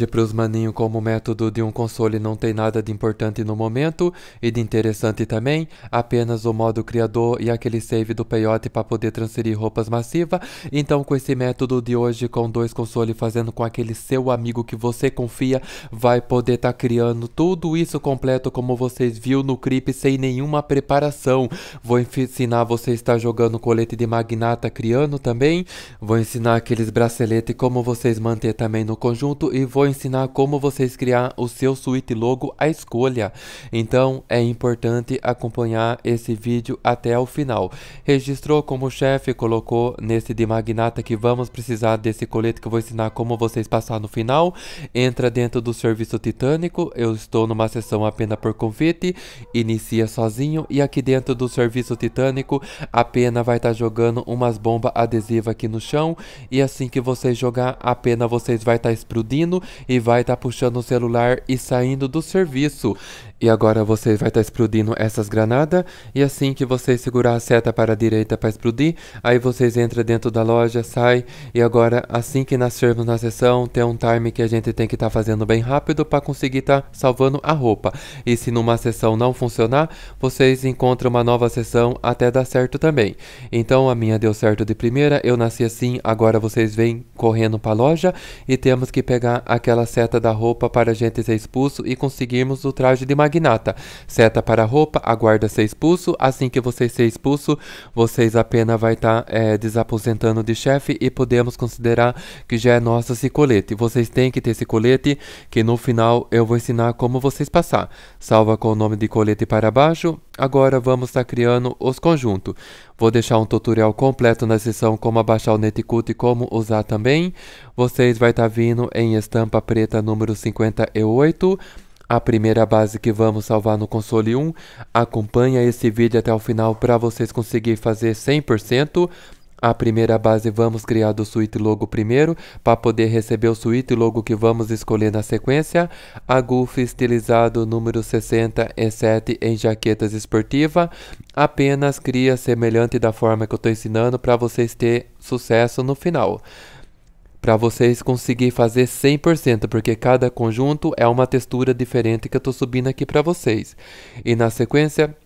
de Prusmaninho como método de um console não tem nada de importante no momento e de interessante também, apenas o modo criador e aquele save do peyote para poder transferir roupas massiva. Então, com esse método de hoje, com dois consoles fazendo com aquele seu amigo que você confia, vai poder estar tá criando tudo isso completo como vocês viu no clipe sem nenhuma preparação. Vou ensinar você a estar jogando colete de magnata criando também, vou ensinar aqueles braceletes como vocês manter também no conjunto e vou ensinar como vocês criar o seu suíte logo à escolha. Então é importante acompanhar esse vídeo até o final. Registrou como chefe, colocou nesse de magnata que vamos precisar desse colete que eu vou ensinar como vocês passar no final. Entra dentro do serviço titânico, eu estou numa sessão apenas por convite, inicia sozinho e aqui dentro do serviço titânico a pena vai estar tá jogando umas bombas adesivas aqui no chão e assim que vocês jogar a pena vocês vai estar tá explodindo e vai estar tá puxando o celular e saindo do serviço. E agora você vai estar tá explodindo essas granadas. E assim que você segurar a seta para a direita para explodir, aí vocês entram dentro da loja, sai. E agora, assim que nascermos na sessão, tem um time que a gente tem que estar tá fazendo bem rápido para conseguir estar tá salvando a roupa. E se numa sessão não funcionar, vocês encontram uma nova sessão até dar certo também. Então a minha deu certo de primeira, eu nasci assim, agora vocês vêm correndo para a loja e temos que pegar aquela seta da roupa para a gente ser expulso e conseguirmos o traje de magia magnata. Seta para a roupa, aguarda ser expulso. Assim que você ser expulso, vocês apenas vai estar tá, é, desaposentando de chefe e podemos considerar que já é nosso esse colete. Vocês têm que ter esse colete, que no final eu vou ensinar como vocês passar. Salva com o nome de colete para baixo. Agora vamos estar tá criando os conjuntos. Vou deixar um tutorial completo na seção como abaixar o Netcut e como usar também. Vocês vai estar tá vindo em estampa preta número 58 a primeira base que vamos salvar no console 1. Acompanha esse vídeo até o final para vocês conseguirem fazer 100%. A primeira base vamos criar do suite logo primeiro, para poder receber o suite logo que vamos escolher na sequência. A Goofy estilizado número 67 em jaquetas esportiva. Apenas cria semelhante da forma que eu estou ensinando para vocês terem sucesso no final para vocês conseguirem fazer 100%, porque cada conjunto é uma textura diferente que eu estou subindo aqui para vocês. E na sequência,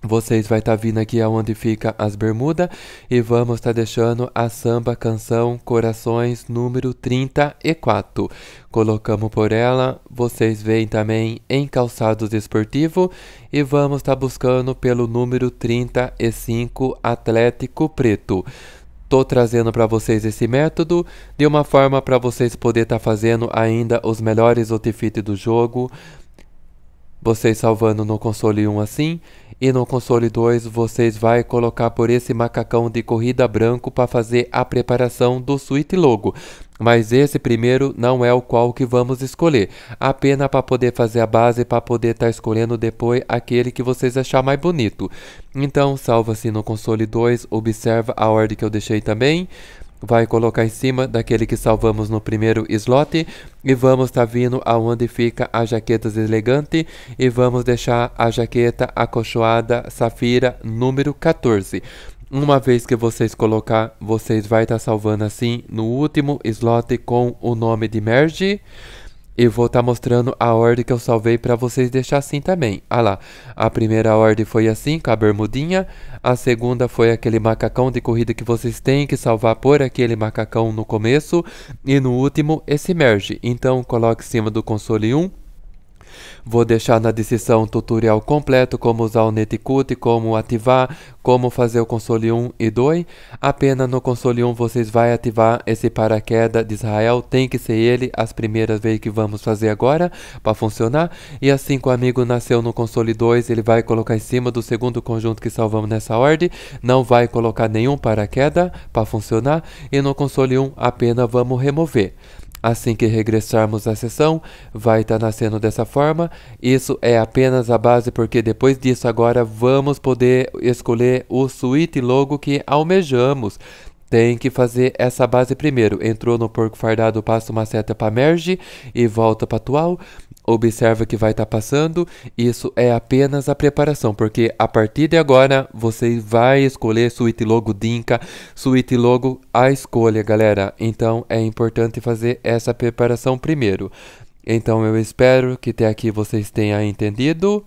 vocês vai estar tá vindo aqui aonde fica as bermudas e vamos estar tá deixando a samba canção corações número 34. Colocamos por ela, vocês veem também em calçados esportivo e vamos estar tá buscando pelo número 35 Atlético Preto. Tô trazendo para vocês esse método de uma forma para vocês poder estar tá fazendo ainda os melhores outfits do jogo, vocês salvando no console 1 assim, e no console 2 vocês vai colocar por esse macacão de corrida branco para fazer a preparação do suíte logo. Mas esse primeiro não é o qual que vamos escolher, apenas para poder fazer a base para poder estar tá escolhendo depois aquele que vocês achar mais bonito. Então salva-se no console 2, observa a ordem que eu deixei também vai colocar em cima daquele que salvamos no primeiro slot e vamos estar tá vindo aonde fica a jaqueta elegante e vamos deixar a jaqueta acolchoada safira número 14. Uma vez que vocês colocar, vocês vai estar tá salvando assim no último slot com o nome de merge eu vou estar tá mostrando a ordem que eu salvei para vocês deixar assim também. Ah lá, a primeira ordem foi assim, com a bermudinha. A segunda foi aquele macacão de corrida que vocês têm que salvar por aquele macacão no começo. E no último, esse merge. Então, coloque em cima do console 1. Vou deixar na descrição um tutorial completo como usar o Netcut, como ativar, como fazer o console 1 e 2. Apenas no console 1 vocês vai ativar esse paraquedas de Israel, tem que ser ele as primeiras vezes que vamos fazer agora para funcionar. E assim que o amigo nasceu no console 2, ele vai colocar em cima do segundo conjunto que salvamos nessa ordem, não vai colocar nenhum paraquedas para funcionar e no console 1 apenas vamos remover. Assim que regressarmos à sessão, vai estar tá nascendo dessa forma. Isso é apenas a base, porque depois disso agora vamos poder escolher o suíte logo que almejamos. Tem que fazer essa base primeiro. Entrou no porco fardado, passa uma seta para merge e volta para atual observa que vai estar tá passando. Isso é apenas a preparação, porque a partir de agora você vai escolher suíte logo Dinka, suíte logo a escolha, galera. Então é importante fazer essa preparação primeiro. Então eu espero que até aqui vocês tenham entendido.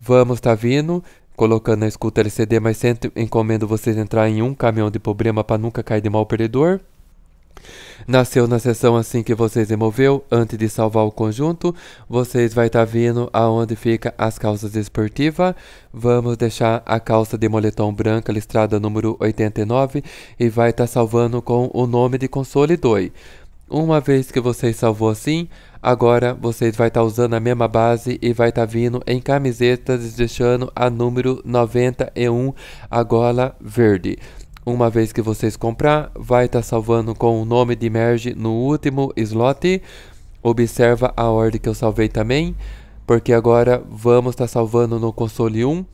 Vamos tá vindo, colocando a escuta LCD, mas sempre encomendo vocês entrar em um caminhão de problema para nunca cair de mal perdedor nasceu na sessão assim que vocês removeu, antes de salvar o conjunto, vocês vai estar tá vindo aonde fica as calças esportivas. Vamos deixar a calça de moletom branca listrada número 89 e vai estar tá salvando com o nome de console 2. Uma vez que vocês salvou assim, agora vocês vai estar tá usando a mesma base e vai estar tá vindo em camisetas deixando a número 91 a gola verde. Uma vez que vocês comprar, vai estar tá salvando com o nome de merge no último slot. Observa a ordem que eu salvei também, porque agora vamos estar tá salvando no console 1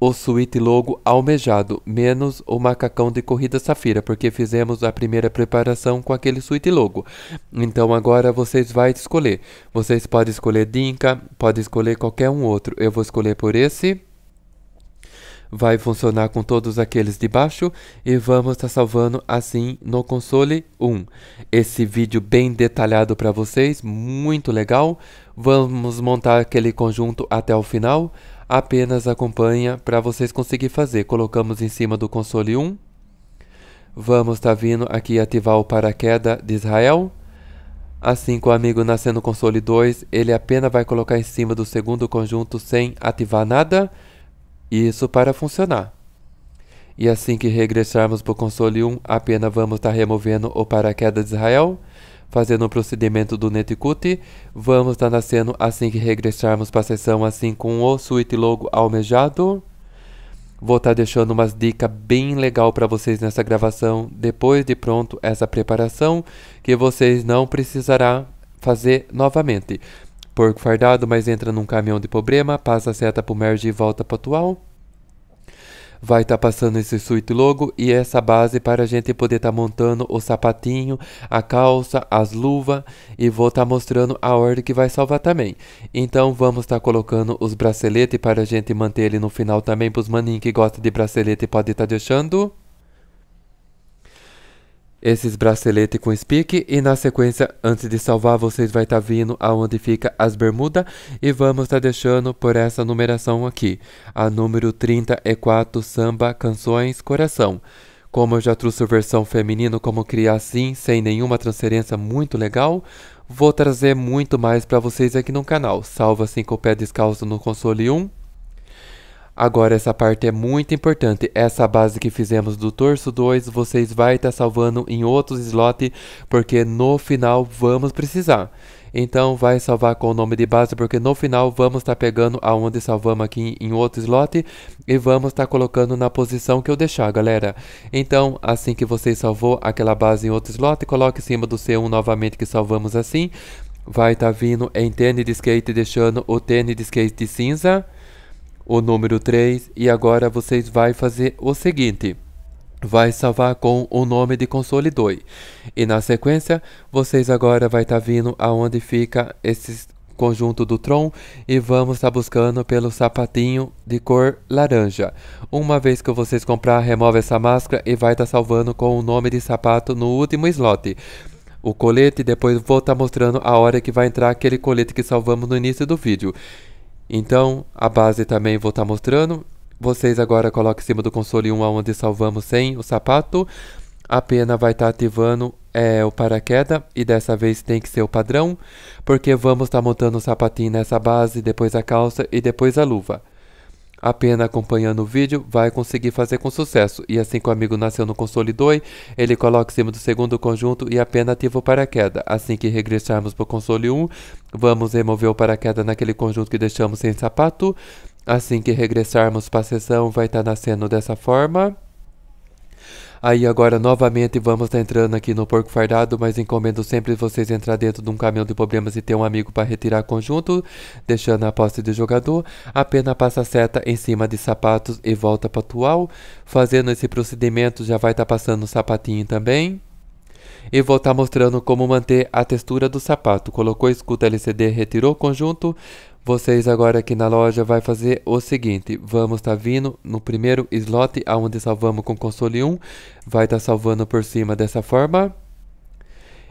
o suíte logo almejado, menos o macacão de corrida safira, porque fizemos a primeira preparação com aquele suíte logo. Então agora vocês vão escolher. Vocês podem escolher Dinka, podem escolher qualquer um outro. Eu vou escolher por esse vai funcionar com todos aqueles de baixo e vamos estar tá salvando assim no console 1. Esse vídeo bem detalhado para vocês, muito legal. Vamos montar aquele conjunto até o final. Apenas acompanha para vocês conseguir fazer. Colocamos em cima do console 1. Vamos estar tá vindo aqui ativar o paraquedas de Israel. Assim com o amigo nascer no console 2, ele apenas vai colocar em cima do segundo conjunto sem ativar nada isso para funcionar. E assim que regressarmos para o 1, apenas vamos estar tá removendo o paraquedas de Israel, fazendo o procedimento do Netikut, vamos estar tá nascendo assim que regressarmos para a sessão assim com o suite logo almejado. Vou estar tá deixando umas dicas bem legal para vocês nessa gravação, depois de pronto essa preparação, que vocês não precisará fazer novamente. Porco fardado, mas entra num caminhão de problema, passa a seta pro merge e volta pro atual. Vai estar tá passando esse suíte logo e essa base para a gente poder estar tá montando o sapatinho, a calça, as luvas e vou estar tá mostrando a ordem que vai salvar também. Então vamos estar tá colocando os braceletes para a gente manter ele no final também para os maninhos que gostam de bracelete pode estar tá deixando esses braceletes com speak e na sequência, antes de salvar, vocês vai estar tá vindo aonde fica as bermudas e vamos estar tá deixando por essa numeração aqui, a número 34 é samba canções coração. Como eu já trouxe a versão feminino como criar assim, sem nenhuma transferência muito legal, vou trazer muito mais para vocês aqui no canal. Salva assim com o pé descalço no console 1, Agora essa parte é muito importante, essa base que fizemos do torso 2 vocês vai estar tá salvando em outros slot, porque no final vamos precisar. Então vai salvar com o nome de base, porque no final vamos estar tá pegando aonde salvamos aqui em outro slot e vamos estar tá colocando na posição que eu deixar, galera. Então, assim que você salvou aquela base em outro slot, coloque em cima do C1 novamente que salvamos assim. Vai estar tá vindo em tênis de skate, deixando o tênis de skate cinza o número 3, e agora vocês vai fazer o seguinte. Vai salvar com o nome de console 2. E na sequência, vocês agora vai estar tá vindo aonde fica esse conjunto do Tron e vamos estar tá buscando pelo sapatinho de cor laranja. Uma vez que vocês comprar, remove essa máscara e vai estar tá salvando com o nome de sapato no último slot o colete, depois vou estar tá mostrando a hora que vai entrar aquele colete que salvamos no início do vídeo. Então, a base também vou estar tá mostrando. Vocês agora coloquem em cima do console 1 onde salvamos sem o sapato. A pena vai estar tá ativando é, o paraquedas e dessa vez tem que ser o padrão, porque vamos estar tá montando o sapatinho nessa base, depois a calça e depois a luva pena acompanhando o vídeo, vai conseguir fazer com sucesso. E assim que o amigo nasceu no console 2, ele coloca em cima do segundo conjunto e apenas ativa o paraquedas. Assim que regressarmos para o console 1, vamos remover o paraquedas naquele conjunto que deixamos sem sapato. Assim que regressarmos para a sessão, vai estar tá nascendo dessa forma. Aí agora novamente vamos tá entrando aqui no Porco Fardado, mas encomendo sempre vocês entrar dentro de um caminhão de problemas e ter um amigo para retirar conjunto, deixando a posse do jogador. pena passa a seta em cima de sapatos e volta para atual. Fazendo esse procedimento já vai estar tá passando o sapatinho também. E vou estar tá mostrando como manter a textura do sapato. Colocou escuta LCD, retirou conjunto, vocês agora aqui na loja vai fazer o seguinte, vamos estar tá vindo no primeiro slot aonde salvamos com console 1, vai estar tá salvando por cima dessa forma.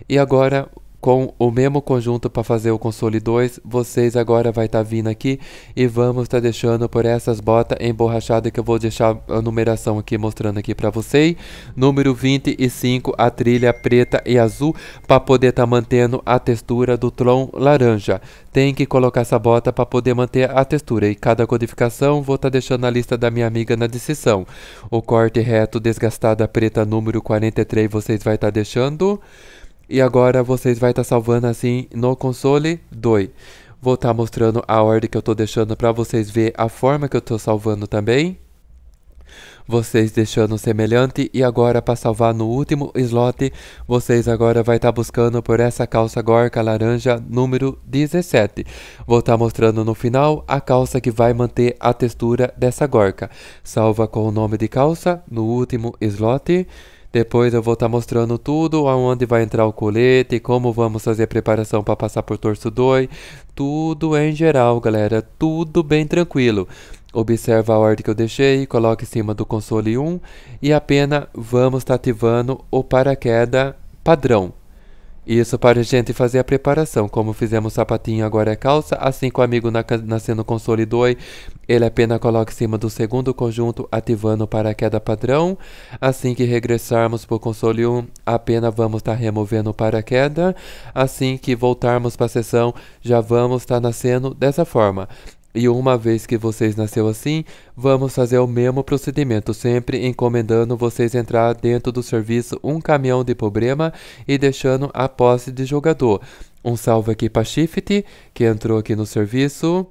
E agora com o mesmo conjunto para fazer o console 2, vocês agora vai estar tá vindo aqui e vamos estar tá deixando por essas botas emborrachadas que eu vou deixar a numeração aqui mostrando aqui para vocês. Número 25, a trilha preta e azul para poder estar tá mantendo a textura do Tron laranja. Tem que colocar essa bota para poder manter a textura e cada codificação vou estar tá deixando a lista da minha amiga na descrição. O corte reto desgastada preta número 43 vocês vai estar tá deixando... E agora vocês vai estar tá salvando assim no console 2. Vou estar tá mostrando a ordem que eu estou deixando para vocês ver a forma que eu estou salvando também. Vocês deixando semelhante e agora para salvar no último slot, vocês agora vai estar tá buscando por essa calça gorca laranja número 17. Vou estar tá mostrando no final a calça que vai manter a textura dessa gorca. Salva com o nome de calça no último slot. Depois eu vou estar tá mostrando tudo, aonde vai entrar o colete, como vamos fazer a preparação para passar por torso 2, tudo é em geral, galera, tudo bem tranquilo. Observa a ordem que eu deixei, coloque em cima do console 1 e apenas vamos estar tá ativando o paraquedas padrão. Isso para a gente fazer a preparação, como fizemos sapatinho agora é calça, assim que o amigo na, nascendo com solidoi, ele apenas coloca em cima do segundo conjunto, ativando para a queda padrão. Assim que regressarmos para o console 1, apenas vamos estar tá removendo o paraquedas. Assim que voltarmos para a sessão, já vamos estar tá nascendo dessa forma. E uma vez que vocês nasceu assim, vamos fazer o mesmo procedimento, sempre encomendando vocês entrar dentro do serviço um caminhão de problema e deixando a posse de jogador. Um salve aqui para Shift, que entrou aqui no serviço.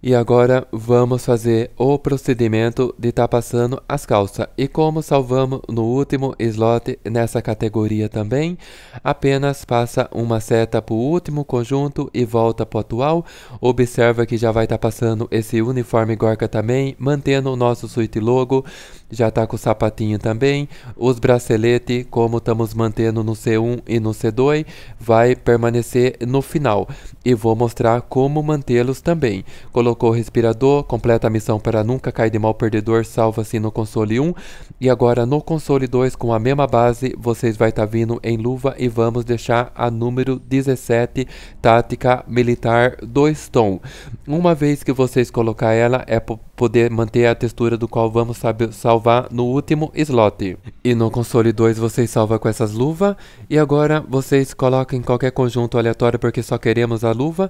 E agora vamos fazer o procedimento de estar tá passando as calças. E como salvamos no último slot nessa categoria também, apenas passa uma seta para o último conjunto e volta para o atual. Observa que já vai estar tá passando esse uniforme Gorka também, mantendo o nosso suíte logo já tá com o sapatinho também. Os braceletes, como estamos mantendo no C1 e no C2, vai permanecer no final. E vou mostrar como mantê-los também. Colocou o respirador, completa a missão para nunca cair de mal perdedor, salva-se no console 1. E agora no console 2, com a mesma base, vocês vai estar tá vindo em luva e vamos deixar a número 17, tática militar 2 tom. Uma vez que vocês colocar ela, é poder manter a textura do qual vamos salvar no último slot. E no console 2 vocês salvam com essas luvas. E agora vocês colocam em qualquer conjunto aleatório porque só queremos a luva.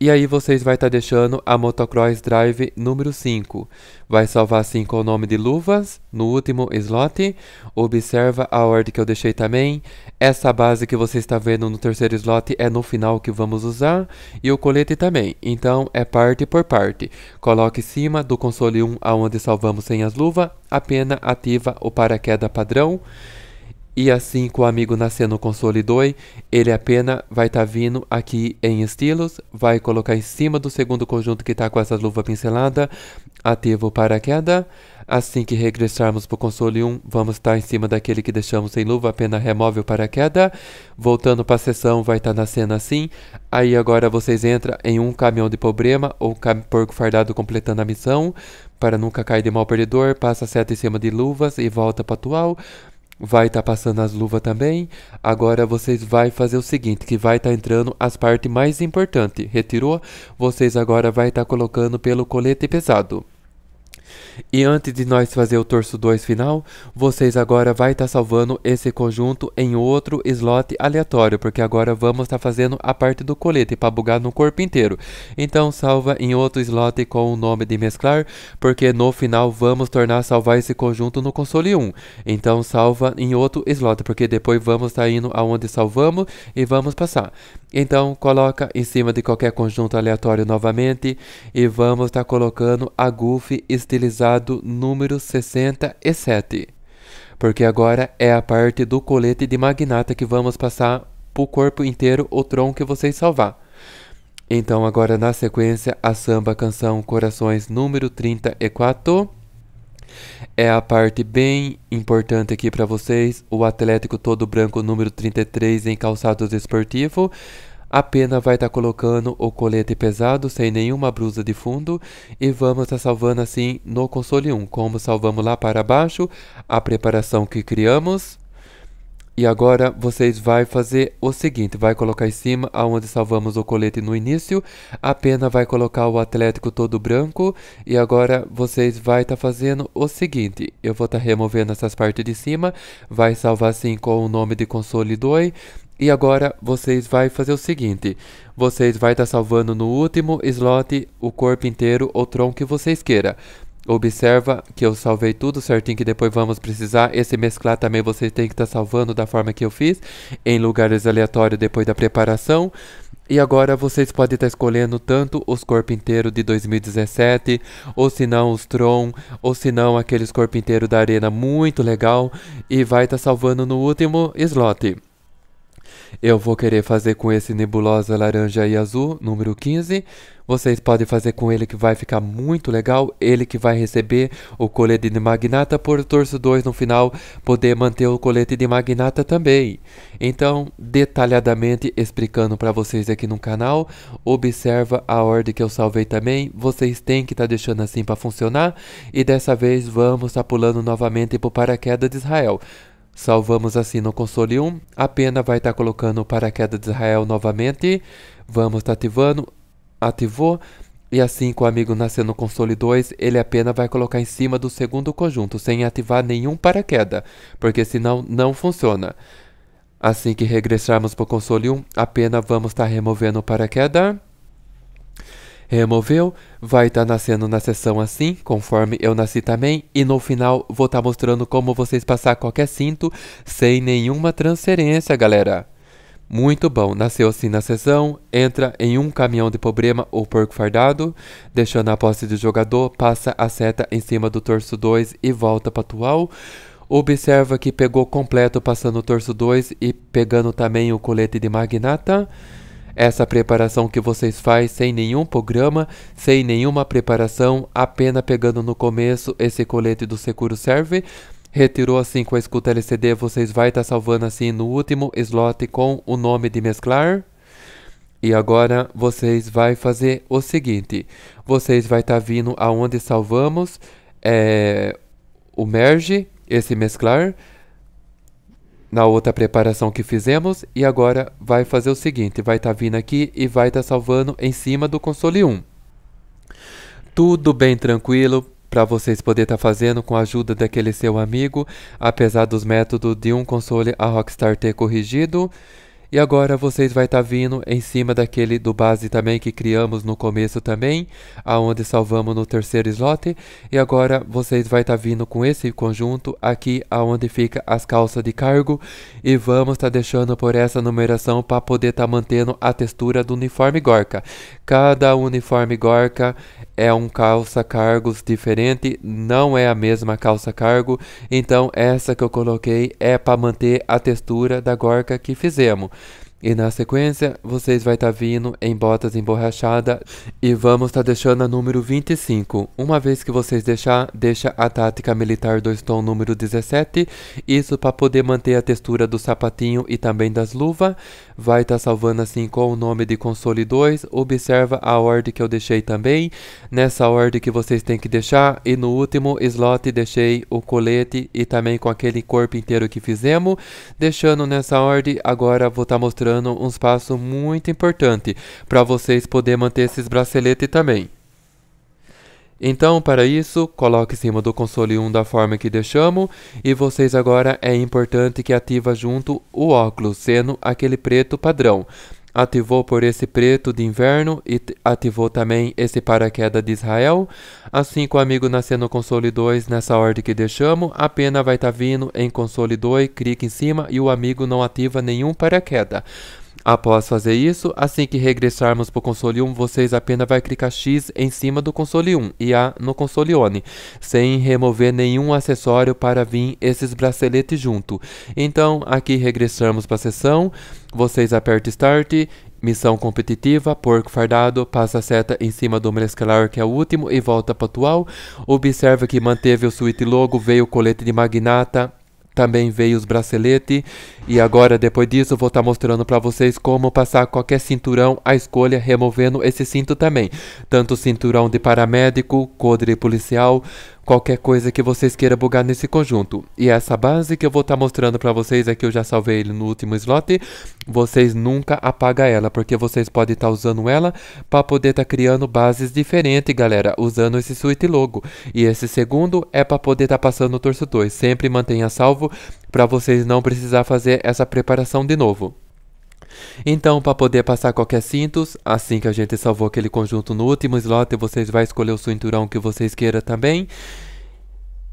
E aí vocês vai estar tá deixando a Motocross Drive número 5. Vai salvar assim com o nome de luvas no último slot. Observa a ordem que eu deixei também. Essa base que você está vendo no terceiro slot é no final que vamos usar. E o colete também. Então é parte por parte. Coloque em cima do console 1 aonde salvamos sem as luvas. A pena ativa o paraquedas padrão. E assim que o amigo no console 2, ele apenas vai estar tá vindo aqui em estilos, vai colocar em cima do segundo conjunto que está com essa luva pincelada, ativo para a queda. Assim que regressarmos para o console 1, vamos estar tá em cima daquele que deixamos sem luva, apenas remove o paraquedas. Voltando para a sessão, vai estar tá assim. Aí agora vocês entram em um caminhão de problema ou porco fardado completando a missão. Para nunca cair de mal perdedor, passa seta em cima de luvas e volta para atual vai estar tá passando as luvas também. Agora vocês vai fazer o seguinte, que vai estar tá entrando as partes mais importantes. Retirou? Vocês agora vai estar tá colocando pelo colete pesado. E antes de nós fazer o torso 2 final, vocês agora vai estar tá salvando esse conjunto em outro slot aleatório, porque agora vamos estar tá fazendo a parte do colete para bugar no corpo inteiro. Então salva em outro slot com o nome de mesclar, porque no final vamos tornar salvar esse conjunto no console 1. Então salva em outro slot, porque depois vamos estar tá indo aonde salvamos e vamos passar. Então coloca em cima de qualquer conjunto aleatório novamente e vamos estar tá colocando a Goofy estilizado número 67. Porque agora é a parte do colete de magnata que vamos passar o corpo inteiro o tronco que vocês salvar. Então agora na sequência a samba canção Corações número 34 é a parte bem importante aqui para vocês. O Atlético todo branco número 33 em calçados esportivo. A pena vai estar tá colocando o colete pesado, sem nenhuma brusa de fundo, e vamos estar tá salvando assim no console 1, como salvamos lá para baixo, a preparação que criamos, e agora vocês vai fazer o seguinte, vai colocar em cima aonde salvamos o colete no início, a pena vai colocar o atlético todo branco e agora vocês vai estar tá fazendo o seguinte, eu vou estar tá removendo essas partes de cima, vai salvar assim com o nome de console 2 e agora vocês vai fazer o seguinte, vocês vai estar tá salvando no último slot o corpo inteiro ou tronco que vocês queiram. Observa que eu salvei tudo certinho que depois vamos precisar. Esse mesclar também você tem que estar tá salvando da forma que eu fiz, em lugares aleatórios depois da preparação. E agora vocês podem estar tá escolhendo tanto os corpo inteiro de 2017, ou se não os Tron, ou se não aqueles corpo inteiro da arena, muito legal. E vai estar tá salvando no último slot. Eu vou querer fazer com esse nebulosa laranja e azul, número 15. Vocês podem fazer com ele que vai ficar muito legal. Ele que vai receber o colete de magnata por torso 2 no final, poder manter o colete de magnata também. Então, detalhadamente explicando para vocês aqui no canal, observa a ordem que eu salvei também. Vocês têm que estar tá deixando assim para funcionar. E dessa vez vamos estar tá pulando novamente para o paraquedas de Israel. Salvamos assim no console 1. A pena vai estar tá colocando o paraquedas de Israel novamente. Vamos estar tá ativando. Ativou. E assim com o amigo nascendo no console 2, ele apenas vai colocar em cima do segundo conjunto, sem ativar nenhum paraquedas, porque senão não funciona. Assim que regressarmos para o console 1, apenas vamos estar tá removendo o paraquedas. Removeu, vai estar tá nascendo na sessão assim, conforme eu nasci também, e no final vou estar tá mostrando como vocês passar qualquer cinto sem nenhuma transferência, galera. Muito bom, nasceu assim na sessão, entra em um caminhão de problema ou porco fardado, deixando a posse do jogador, passa a seta em cima do torso 2 e volta para atual. Observa que pegou completo passando o torso 2 e pegando também o colete de magnata. Essa preparação que vocês fazem sem nenhum programa, sem nenhuma preparação, apenas pegando no começo esse colete do Securo Serve, retirou assim com a escuta LCD, vocês vai estar tá salvando assim no último slot com o nome de mesclar. E agora vocês vai fazer o seguinte, vocês vai estar tá vindo aonde salvamos é, o merge, esse mesclar, na outra preparação que fizemos e agora vai fazer o seguinte, vai estar tá vindo aqui e vai estar tá salvando em cima do console 1. Tudo bem tranquilo para vocês poderem estar tá fazendo com a ajuda daquele seu amigo, apesar dos métodos de um console a Rockstar ter corrigido. E agora vocês vai estar tá vindo em cima daquele do base também que criamos no começo também, aonde salvamos no terceiro slot. E agora vocês vai estar tá vindo com esse conjunto aqui aonde fica as calças de cargo e vamos estar tá deixando por essa numeração para poder estar tá mantendo a textura do uniforme Gorka. Cada uniforme Gorka é um calça-cargos diferente, não é a mesma calça-cargo, então essa que eu coloquei é para manter a textura da gorca que fizemos. E na sequência, vocês vai estar tá vindo em botas emborrachadas e vamos estar tá deixando a número 25. Uma vez que vocês deixar, deixa a tática militar do Stone número 17. Isso para poder manter a textura do sapatinho e também das luvas. Vai estar tá salvando assim com o nome de console 2. Observa a ordem que eu deixei também. Nessa ordem que vocês têm que deixar. E no último slot deixei o colete e também com aquele corpo inteiro que fizemos. Deixando nessa ordem, agora vou estar tá mostrando dando um espaço muito importante para vocês poderem manter esses braceletes também. Então, para isso, coloque em cima do console 1 da forma que deixamos e vocês agora é importante que ativa junto o óculos, sendo aquele preto padrão ativou por esse preto de inverno e ativou também esse paraquedas de Israel. Assim que o amigo nascendo no console 2 nessa ordem que deixamos, a pena vai estar tá vindo em console 2, clique em cima e o amigo não ativa nenhum paraquedas. Após fazer isso, assim que regressarmos para o console 1, vocês apenas vai clicar X em cima do console 1 e A no console ONE, sem remover nenhum acessório para vir esses braceletes junto. Então, aqui regressamos para a sessão, vocês apertam Start Missão competitiva, porco fardado, passa a seta em cima do número que é o último e volta para o atual. Observa que manteve o suíte logo, veio o colete de magnata também veio os braceletes e agora depois disso vou estar tá mostrando para vocês como passar qualquer cinturão à escolha removendo esse cinto também. Tanto cinturão de paramédico, codre policial, qualquer coisa que vocês queiram bugar nesse conjunto. E essa base que eu vou estar tá mostrando para vocês aqui, é que eu já salvei ele no último slot, vocês nunca apagam ela, porque vocês podem estar tá usando ela para poder estar tá criando bases diferentes, galera, usando esse suíte logo. E esse segundo é para poder estar tá passando o torso 2, sempre mantenha salvo para vocês não precisar fazer essa preparação de novo. Então, para poder passar qualquer cintos, assim que a gente salvou aquele conjunto no último slot, vocês vai escolher o cinturão que vocês queiram também.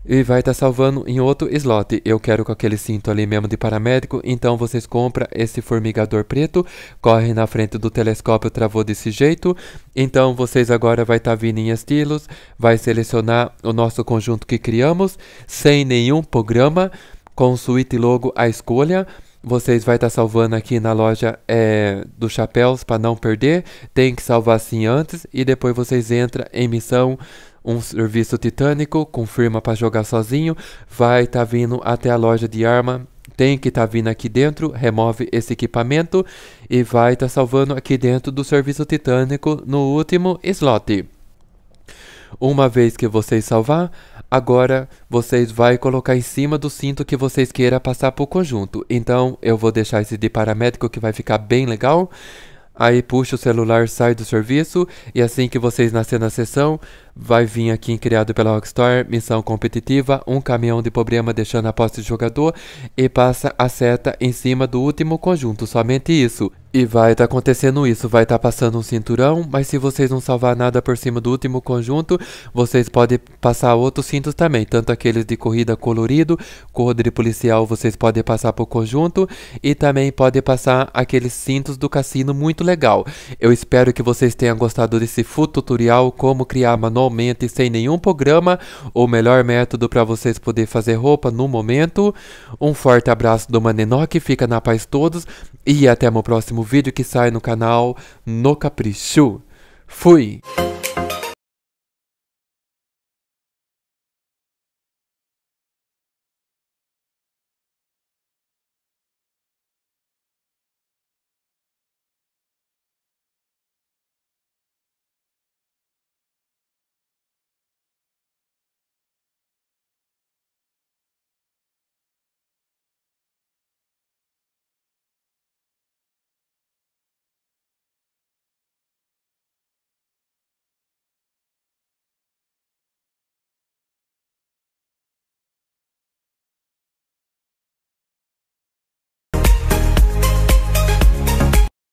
E vai estar tá salvando em outro slot. Eu quero com aquele cinto ali mesmo de paramédico. Então vocês compram esse formigador preto. Corre na frente do telescópio, travou desse jeito. Então vocês agora vai estar tá vindo em estilos. Vai selecionar o nosso conjunto que criamos. Sem nenhum programa. Com suíte logo a escolha vocês vai estar tá salvando aqui na loja é, dos chapéus para não perder. Tem que salvar sim antes e depois vocês entram em missão um serviço titânico, confirma para jogar sozinho, vai estar tá vindo até a loja de arma, tem que estar tá vindo aqui dentro, remove esse equipamento e vai estar tá salvando aqui dentro do serviço titânico no último slot. Uma vez que vocês salvar, Agora, vocês vai colocar em cima do cinto que vocês queiram passar por conjunto. Então, eu vou deixar esse de paramédico que vai ficar bem legal. Aí puxa o celular, sai do serviço e assim que vocês nascerem na sessão, vai vir aqui em criado pela Rockstar, missão competitiva, um caminhão de problema deixando a posse de jogador e passa a seta em cima do último conjunto, somente isso. E vai estar tá acontecendo isso, vai estar tá passando um cinturão, mas se vocês não salvar nada por cima do último conjunto, vocês podem passar outros cintos também, tanto aqueles de corrida colorido, corrida policial vocês podem passar por conjunto, e também podem passar aqueles cintos do cassino muito legal. Eu espero que vocês tenham gostado desse tutorial, como criar manualmente sem nenhum programa, o melhor método para vocês poderem fazer roupa no momento. Um forte abraço do Manenok, fica na paz todos, e até meu próximo vídeo que sai no canal No Capricho. Fui!